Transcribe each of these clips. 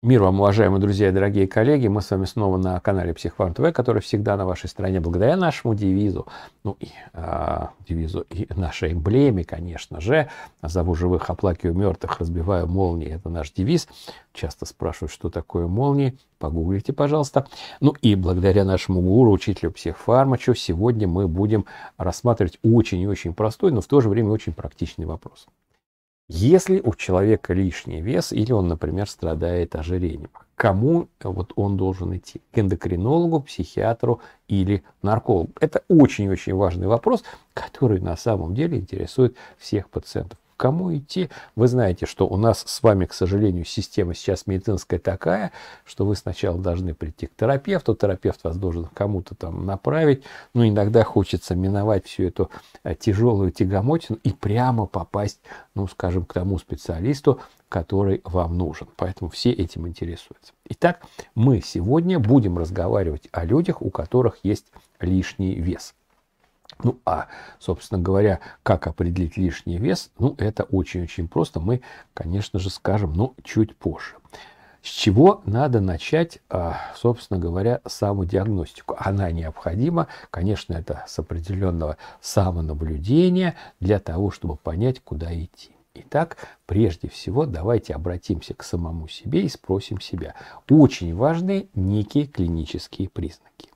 Мир вам, уважаемые друзья и дорогие коллеги. Мы с вами снова на канале Психфарм ТВ, который всегда на вашей стороне благодаря нашему девизу, ну и э, девизу и нашей эмблеме, конечно же. Зову живых, оплакиваю мертвых, разбиваю молнии. Это наш девиз. Часто спрашивают, что такое молнии. Погуглите, пожалуйста. Ну и благодаря нашему гуру, учителю психфармачу, сегодня мы будем рассматривать очень и очень простой, но в то же время очень практичный вопрос. Если у человека лишний вес или он, например, страдает ожирением, к кому э, вот он должен идти? К эндокринологу, психиатру или наркологу? Это очень-очень важный вопрос, который на самом деле интересует всех пациентов кому идти. Вы знаете, что у нас с вами, к сожалению, система сейчас медицинская такая, что вы сначала должны прийти к терапевту, терапевт вас должен кому-то там направить. Но ну, иногда хочется миновать всю эту э, тяжелую тягомотину и прямо попасть, ну, скажем, к тому специалисту, который вам нужен. Поэтому все этим интересуются. Итак, мы сегодня будем разговаривать о людях, у которых есть лишний вес. Ну, а, собственно говоря, как определить лишний вес? Ну, это очень-очень просто. Мы, конечно же, скажем, но ну, чуть позже. С чего надо начать, а, собственно говоря, саму диагностику? Она необходима, конечно, это с определенного самонаблюдения для того, чтобы понять, куда идти. Итак, прежде всего давайте обратимся к самому себе и спросим себя. Очень важны некие клинические признаки.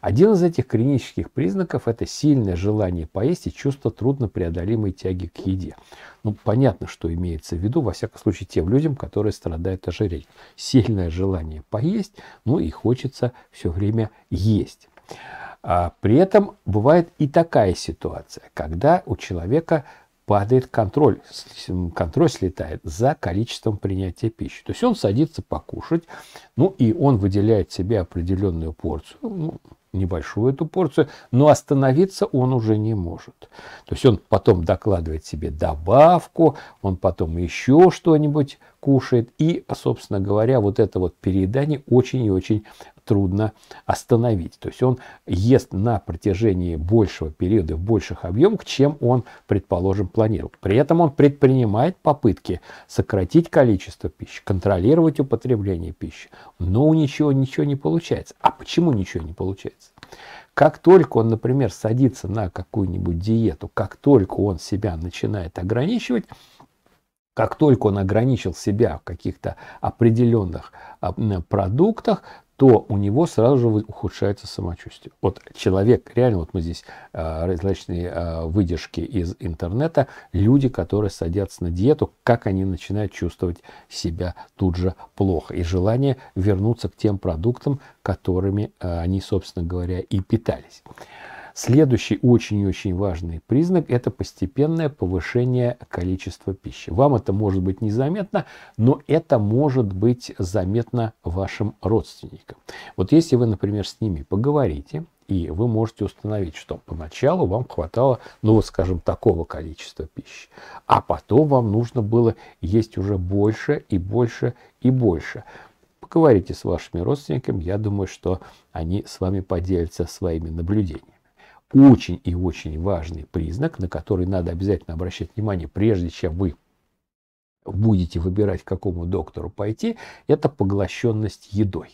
Один из этих клинических признаков – это сильное желание поесть и чувство труднопреодолимой тяги к еде. Ну, понятно, что имеется в виду, во всяком случае, тем людям, которые страдают ожирением. Сильное желание поесть, ну и хочется все время есть. А при этом бывает и такая ситуация, когда у человека падает контроль, контроль слетает за количеством принятия пищи. То есть он садится покушать, ну и он выделяет себе определенную порцию, ну, небольшую эту порцию, но остановиться он уже не может. То есть он потом докладывает себе добавку, он потом еще что-нибудь кушает. И, собственно говоря, вот это вот переедание очень и очень трудно остановить. То есть он ест на протяжении большего периода в больших объемах, чем он, предположим, планировал. При этом он предпринимает попытки сократить количество пищи, контролировать употребление пищи, но у ничего, ничего не получается. А почему ничего не получается? Как только он, например, садится на какую-нибудь диету, как только он себя начинает ограничивать, как только он ограничил себя в каких-то определенных а, продуктах, то у него сразу же ухудшается самочувствие. Вот человек, реально, вот мы здесь э, различные э, выдержки из интернета, люди, которые садятся на диету, как они начинают чувствовать себя тут же плохо. И желание вернуться к тем продуктам, которыми э, они, собственно говоря, и питались. Следующий очень-очень и важный признак – это постепенное повышение количества пищи. Вам это может быть незаметно, но это может быть заметно вашим родственникам. Вот если вы, например, с ними поговорите, и вы можете установить, что поначалу вам хватало, ну вот скажем, такого количества пищи, а потом вам нужно было есть уже больше и больше и больше поговорите с вашими родственниками. Я думаю, что они с вами поделятся своими наблюдениями очень и очень важный признак, на который надо обязательно обращать внимание, прежде чем вы будете выбирать, к какому доктору пойти, это поглощенность едой.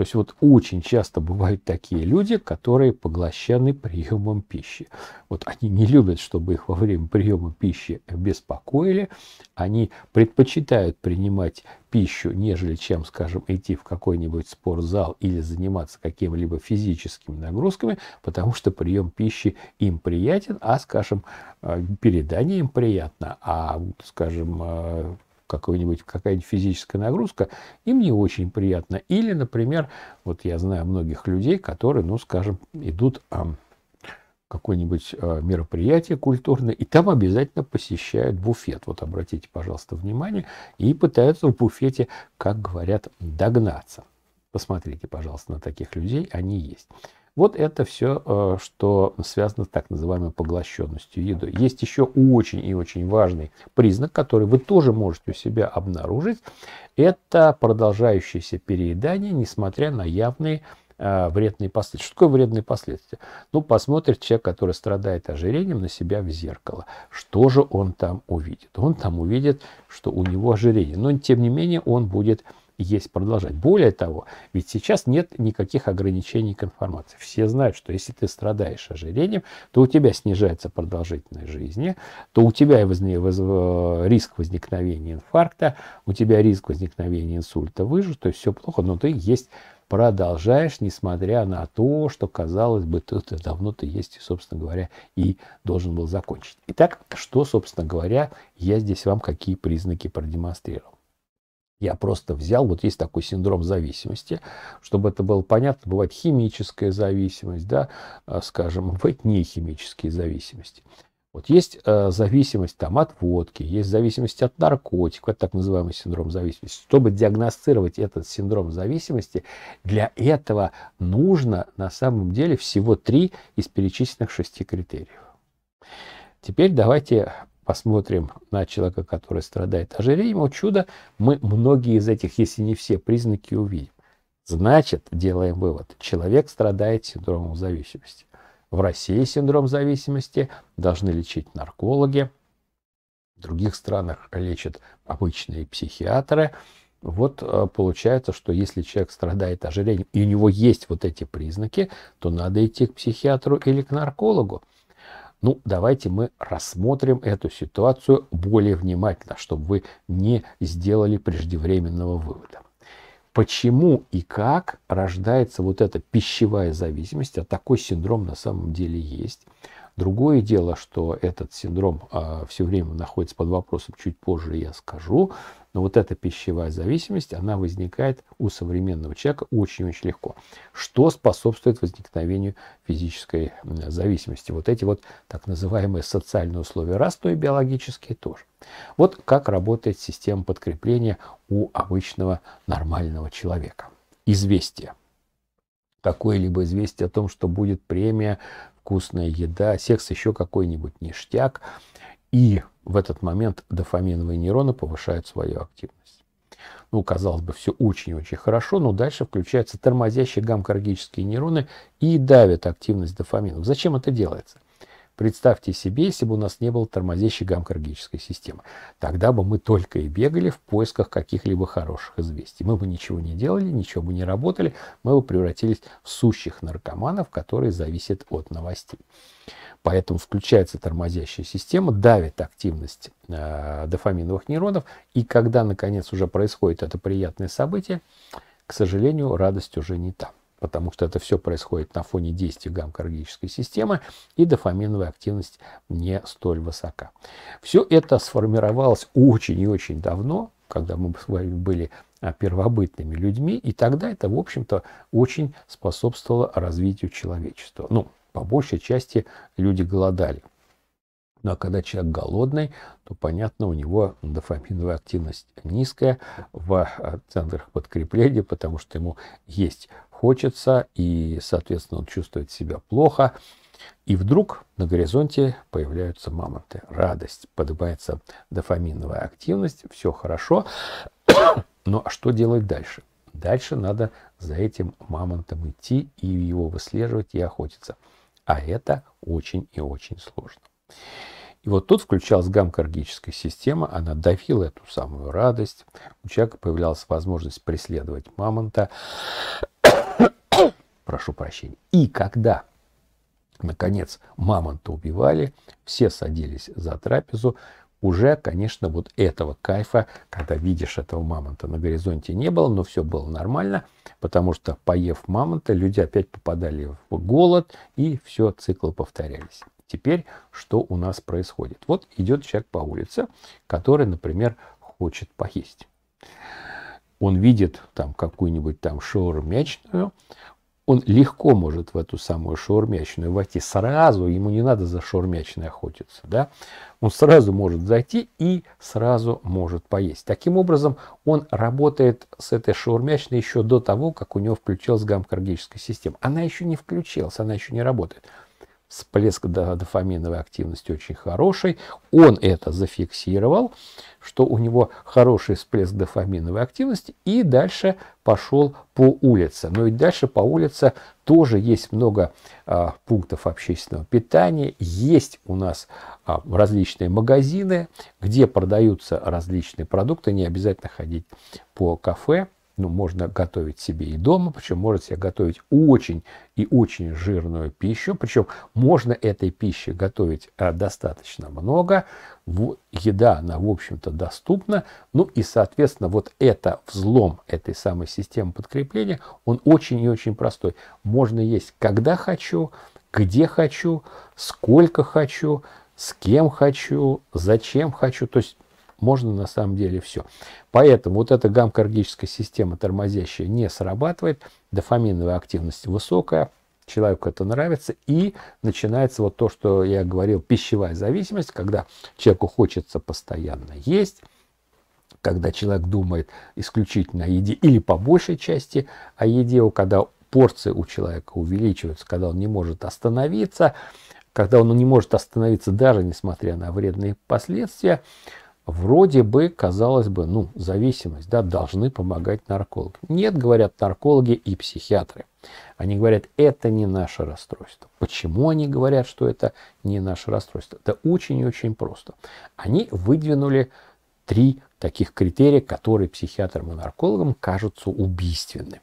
То есть вот очень часто бывают такие люди, которые поглощены приемом пищи. Вот они не любят, чтобы их во время приема пищи беспокоили. Они предпочитают принимать пищу, нежели чем, скажем, идти в какой-нибудь спортзал или заниматься какими-либо физическими нагрузками, потому что прием пищи им приятен, а, скажем, э, передание им приятно, а, скажем, э, какой-нибудь, какая-нибудь физическая нагрузка, им не очень приятно. Или, например, вот я знаю многих людей, которые, ну, скажем, идут а, какое-нибудь а, мероприятие культурное, и там обязательно посещают буфет. Вот обратите, пожалуйста, внимание, и пытаются в буфете, как говорят, догнаться. Посмотрите, пожалуйста, на таких людей, они есть. Вот это все, э, что связано с так называемой поглощенностью едой. Есть еще очень и очень важный признак, который вы тоже можете у себя обнаружить. Это продолжающееся переедание, несмотря на явные э, вредные последствия. Что такое вредные последствия? Ну, посмотрит человек, который страдает ожирением, на себя в зеркало. Что же он там увидит? Он там увидит, что у него ожирение. Но, тем не менее, он будет есть продолжать. Более того, ведь сейчас нет никаких ограничений к информации. Все знают, что если ты страдаешь ожирением, то у тебя снижается продолжительность жизни, то у тебя э, риск возникновения инфаркта, у тебя риск возникновения инсульта выжил, то есть все плохо, но ты есть продолжаешь, несмотря на то, что, казалось бы, ты, ты давно ты есть, собственно говоря, и должен был закончить. Итак, что, собственно говоря, я здесь вам какие признаки продемонстрировал. Я просто взял, вот есть такой синдром зависимости, чтобы это было понятно, бывает химическая зависимость, да, э, скажем, бывают нехимические зависимости. Вот есть э, зависимость там, от водки, есть зависимость от наркотиков, это так называемый синдром зависимости. Чтобы диагностировать этот синдром зависимости, для этого нужно на самом деле всего три из перечисленных шести критериев. Теперь давайте посмотрим на человека, который страдает ожирением, о чудо, мы многие из этих, если не все, признаки увидим. Значит, делаем вывод, человек страдает синдромом зависимости. В России синдром зависимости должны лечить наркологи, в других странах лечат обычные психиатры. Вот э, получается, что если человек страдает ожирением, и у него есть вот эти признаки, то надо идти к психиатру или к наркологу. Ну, давайте мы рассмотрим эту ситуацию более внимательно, чтобы вы не сделали преждевременного вывода. Почему и как рождается вот эта пищевая зависимость, а такой синдром на самом деле есть – Другое дело, что этот синдром э, а, все время находится под вопросом, чуть позже я скажу, но вот эта пищевая зависимость, она возникает у современного человека очень-очень легко, что способствует возникновению физической зависимости. Вот эти вот так называемые социальные условия раз, но и биологические тоже. Вот как работает система подкрепления у обычного нормального человека. Известие какое-либо известие о том, что будет премия вкусная еда, секс, еще какой-нибудь ништяк. И в этот момент дофаминовые нейроны повышают свою активность. Ну, казалось бы, все очень-очень хорошо, но дальше включаются тормозящие гамкоргические нейроны и давят активность дофаминов. Зачем это делается? Представьте себе, если бы у нас не было тормозящей гамкоргической системы. Тогда бы мы только и бегали в поисках каких-либо хороших известий. Мы бы ничего не делали, ничего бы не работали, мы бы превратились в сущих наркоманов, которые зависят от новостей. Поэтому включается тормозящая система, давит активность э, дофаминовых нейронов, и когда, наконец, уже происходит это приятное событие, к сожалению, радость уже не там потому что это все происходит на фоне действия гамкоргической системы, и дофаминовая активность не столь высока. Все это сформировалось очень и очень давно, когда мы с вами были а, первобытными людьми, и тогда это, в общем-то, очень способствовало развитию человечества. Ну, по большей части люди голодали. Ну а когда человек голодный, то, понятно, у него дофаминовая активность низкая в а, центрах подкрепления, потому что ему есть хочется, и, соответственно, он чувствует себя плохо. И вдруг на горизонте появляются мамонты. Радость, поднимается дофаминовая активность, все хорошо. Но ну, а что делать дальше? Дальше надо за этим мамонтом идти и его выслеживать и охотиться. А это очень и очень сложно. И вот тут включалась гамкоргическая система, она давила эту самую радость. У человека появлялась возможность преследовать мамонта прошу прощения. И когда, наконец, мамонта убивали, все садились за трапезу, уже, конечно, вот этого кайфа, когда видишь этого мамонта на горизонте не было, но все было нормально, потому что, поев мамонта, люди опять попадали в голод, и все, циклы повторялись. Теперь что у нас происходит? Вот идет человек по улице, который, например, хочет поесть. Он видит там какую-нибудь там шаурмячную, он легко может в эту самую шаурмячную войти. Сразу ему не надо за шаурмячной охотиться. Да? Он сразу может зайти и сразу может поесть. Таким образом, он работает с этой шаурмячной еще до того, как у него включилась гамкардическая система. Она еще не включилась, она еще не работает всплеск дофаминовой активности очень хороший. Он это зафиксировал, что у него хороший всплеск дофаминовой активности, и дальше пошел по улице. Но ведь дальше по улице тоже есть много а, пунктов общественного питания, есть у нас а, различные магазины, где продаются различные продукты, не обязательно ходить по кафе ну, можно готовить себе и дома, причем можно себе готовить очень и очень жирную пищу, причем можно этой пищи готовить а, достаточно много, в, еда, она, в общем-то, доступна, ну и, соответственно, вот это взлом этой самой системы подкрепления, он очень и очень простой. Можно есть когда хочу, где хочу, сколько хочу, с кем хочу, зачем хочу, то есть можно на самом деле все. Поэтому вот эта гамкардическая система тормозящая не срабатывает, дофаминовая активность высокая, человеку это нравится, и начинается вот то, что я говорил, пищевая зависимость, когда человеку хочется постоянно есть, когда человек думает исключительно о еде или по большей части о еде, когда порции у человека увеличиваются, когда он не может остановиться, когда он не может остановиться даже несмотря на вредные последствия, вроде бы, казалось бы, ну, зависимость, да, должны помогать наркологи. Нет, говорят наркологи и психиатры. Они говорят, это не наше расстройство. Почему они говорят, что это не наше расстройство? Да очень и очень просто. Они выдвинули три таких критерия, которые психиатрам и наркологам кажутся убийственными.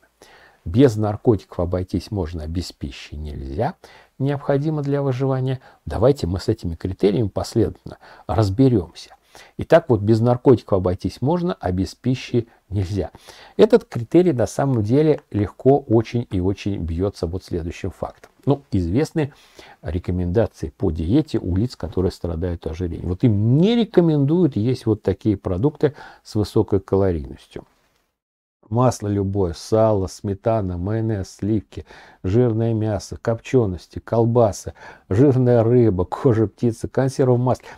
Без наркотиков обойтись можно, а без пищи нельзя, необходимо для выживания. Давайте мы с этими критериями последовательно разберемся – и так вот без наркотиков обойтись можно, а без пищи нельзя. Этот критерий на самом деле легко очень и очень бьется вот следующим фактом. Ну, известны рекомендации по диете у лиц, которые страдают ожирением. Вот им не рекомендуют есть вот такие продукты с высокой калорийностью. Масло любое, сало, сметана, майонез, сливки, жирное мясо, копчености, колбасы, жирная рыба, кожа птицы, консервы в масле –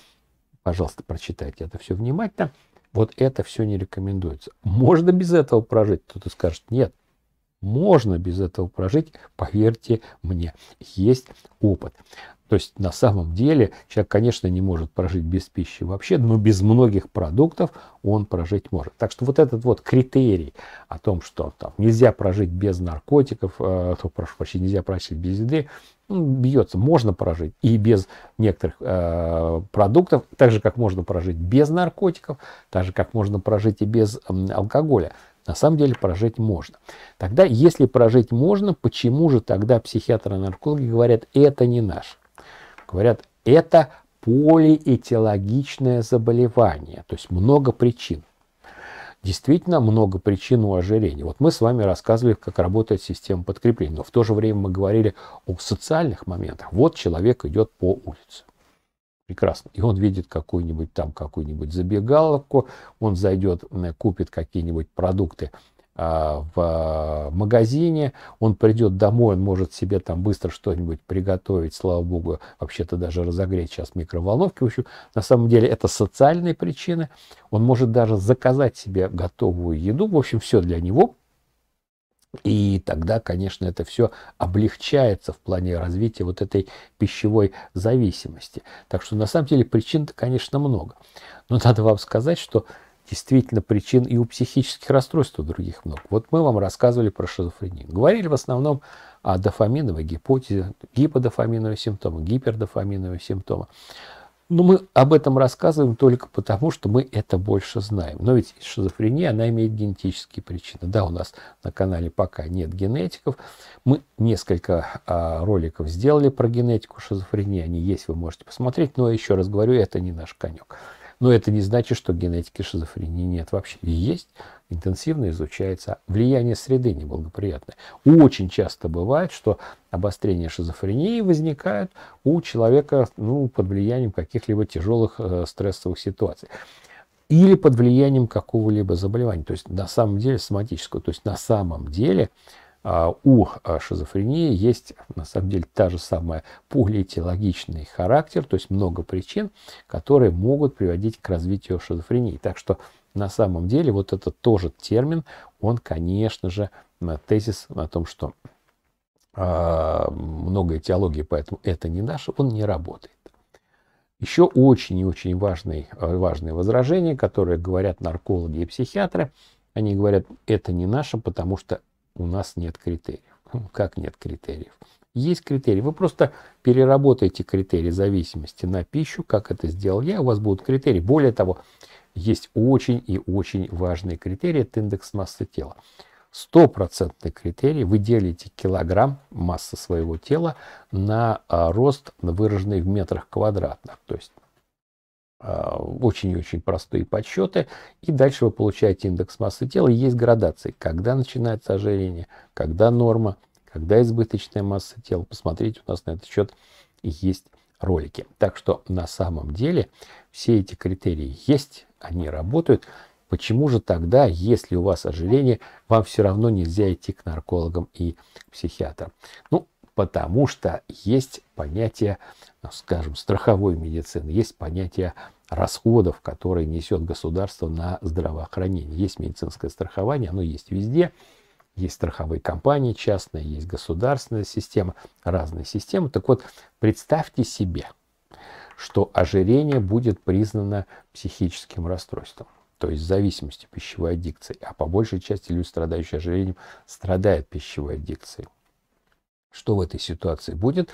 Пожалуйста, прочитайте это все внимательно. Вот это все не рекомендуется. Можно без этого прожить? Кто-то скажет, нет, можно без этого прожить, поверьте мне, есть опыт. То есть на самом деле человек, конечно, не может прожить без пищи вообще, но без многих продуктов он прожить может. Так что вот этот вот критерий о том, что там нельзя прожить без наркотиков, э, то, прошу прощения, нельзя прожить без еды, ну, бьется. Можно прожить и без некоторых э, продуктов, так же, как можно прожить без наркотиков, так же, как можно прожить и без э, алкоголя. На самом деле прожить можно. Тогда, если прожить можно, почему же тогда психиатры и наркологи говорят, это не наш? Говорят, это полиэтиологичное заболевание, то есть много причин действительно много причин у ожирения. Вот мы с вами рассказывали, как работает система подкрепления, но в то же время мы говорили о социальных моментах. Вот человек идет по улице. Прекрасно. И он видит какую-нибудь там, какую-нибудь забегаловку, он зайдет, купит какие-нибудь продукты, а, в а, магазине, он придет домой, он может себе там быстро что-нибудь приготовить, слава богу, вообще-то даже разогреть сейчас микроволновки. В общем, на самом деле это социальные причины. Он может даже заказать себе готовую еду, в общем, все для него. И тогда, конечно, это все облегчается в плане развития вот этой пищевой зависимости. Так что, на самом деле, причин-то, конечно, много. Но надо вам сказать, что Действительно, причин и у психических расстройств у других много. Вот мы вам рассказывали про шизофрению. Говорили в основном о дофаминовой гипотезе, гиподофаминовой симптомы, гипердофаминовой симптомы. Но мы об этом рассказываем только потому, что мы это больше знаем. Но ведь шизофрения, она имеет генетические причины. Да, у нас на канале пока нет генетиков. Мы несколько а, роликов сделали про генетику шизофрении. Они есть, вы можете посмотреть. Но еще раз говорю, это не наш конек. Но это не значит, что генетики шизофрении нет вообще. Есть, интенсивно изучается. Влияние среды неблагоприятное. Очень часто бывает, что обострение шизофрении возникает у человека ну, под влиянием каких-либо тяжелых э, стрессовых ситуаций или под влиянием какого-либо заболевания, то есть на самом деле соматического, то есть на самом деле а, у а, шизофрении есть на самом деле та же самая полиэтиологичный характер, то есть много причин, которые могут приводить к развитию шизофрении. Так что на самом деле вот это тоже термин, он, конечно же, э, тезис о том, что а, много этиологии, поэтому это не наше, он не работает. Еще очень и очень важный, э, важные возражения, которые говорят наркологи и психиатры, они говорят, это не наше, потому что у нас нет критериев. Как нет критериев? Есть критерии. Вы просто переработаете критерии зависимости на пищу, как это сделал я, у вас будут критерии. Более того, есть очень и очень важные критерии. Это индекс массы тела. Стопроцентный критерий. Вы делите килограмм массы своего тела на а, рост, выраженный в метрах квадратных. То есть а, очень-очень простые подсчеты. И дальше вы получаете индекс массы тела. И есть градации, когда начинается ожирение, когда норма, когда избыточная масса тела. Посмотрите, у нас на этот счет есть ролики. Так что на самом деле все эти критерии есть, они работают. Почему же тогда, если у вас ожирение, вам все равно нельзя идти к наркологам и психиатрам? Ну, потому что есть понятие, ну, скажем, страховой медицины, есть понятие расходов, которые несет государство на здравоохранение. Есть медицинское страхование, оно есть везде. Есть страховые компании частные, есть государственная система, разные системы. Так вот, представьте себе, что ожирение будет признано психическим расстройством, то есть зависимостью пищевой аддикции. А по большей части люди, страдающие ожирением, страдают пищевой аддикцией. Что в этой ситуации будет?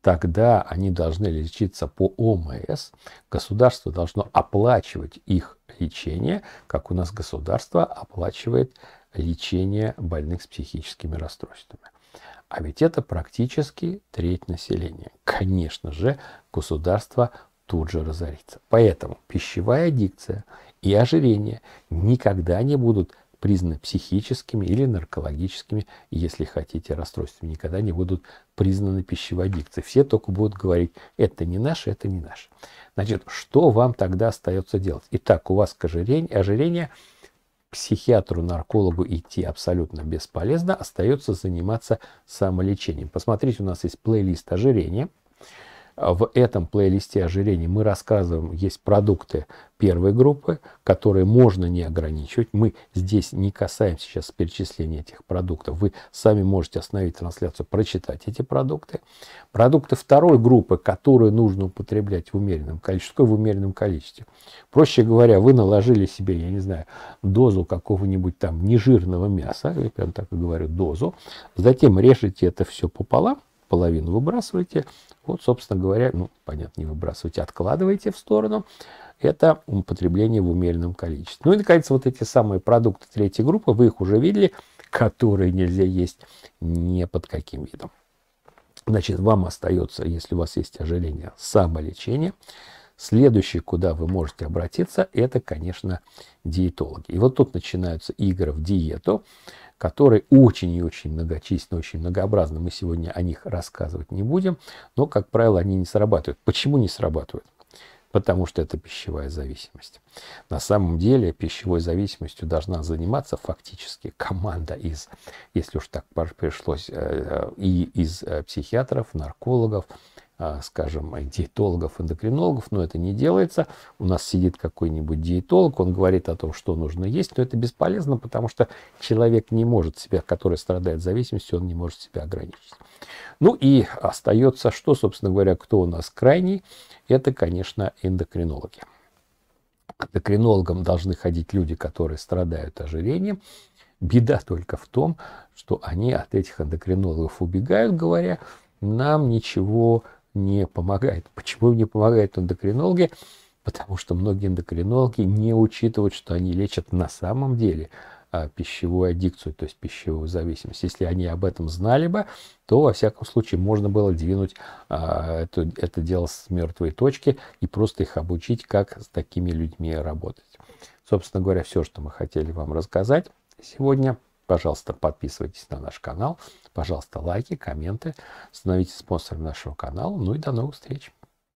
Тогда они должны лечиться по ОМС. Государство должно оплачивать их лечение, как у нас государство оплачивает лечение больных с психическими расстройствами. А ведь это практически треть населения. Конечно же, государство тут же разорится. Поэтому пищевая аддикция и ожирение никогда не будут признаны психическими или наркологическими, если хотите, расстройствами. Никогда не будут признаны пищевой аддикцией. Все только будут говорить, это не наше, это не наше. Значит, что вам тогда остается делать? Итак, у вас ожирение, ожирение психиатру, наркологу идти абсолютно бесполезно, остается заниматься самолечением. Посмотрите, у нас есть плейлист ожирения. А в этом плейлисте ожирения мы рассказываем, есть продукты первой группы, которые можно не ограничивать. Мы здесь не касаемся сейчас перечисления этих продуктов. Вы сами можете остановить трансляцию, прочитать эти продукты. Продукты второй группы, которые нужно употреблять в умеренном количестве. в умеренном количестве? Проще говоря, вы наложили себе, я не знаю, дозу какого-нибудь там нежирного мяса, я прям так и говорю, дозу. Затем режете это все пополам, половину выбрасываете. Вот, собственно говоря, ну, понятно, не выбрасывайте, откладывайте в сторону. Это употребление в умеренном количестве. Ну и, наконец, вот эти самые продукты третьей группы, вы их уже видели, которые нельзя есть ни под каким видом. Значит, вам остается, если у вас есть ожирение, самолечение. Следующее, куда вы можете обратиться, это, конечно, диетологи. И вот тут начинаются игры в диету которые очень и очень многочисленны, очень многообразны. Мы сегодня о них рассказывать не будем, но, как правило, они не срабатывают. Почему не срабатывают? Потому что это пищевая зависимость. На самом деле пищевой зависимостью должна заниматься фактически команда из, если уж так пришлось, э, э, и из э, психиатров, наркологов, а, скажем, диетологов, эндокринологов, но это не делается. У нас сидит какой-нибудь диетолог, он говорит о том, что нужно есть, но это бесполезно, потому что человек не может себя, который страдает зависимостью, он не может себя ограничить. Ну и остается, что, собственно говоря, кто у нас крайний, это, конечно, эндокринологи. эндокринологам должны ходить люди, которые страдают ожирением, Беда только в том, что они от этих эндокринологов убегают, говоря, нам ничего не помогает. Почему не помогают эндокринологи? Потому что многие эндокринологи не учитывают, что они лечат на самом деле а, пищевую аддикцию, то есть пищевую зависимость. Если они об этом знали бы, то, во всяком случае, можно было двинуть а, это, это дело с мертвой точки и просто их обучить, как с такими людьми работать. Собственно говоря, все, что мы хотели вам рассказать сегодня – Пожалуйста, подписывайтесь на наш канал. Пожалуйста, лайки, комменты. Становитесь спонсором нашего канала. Ну и до новых встреч.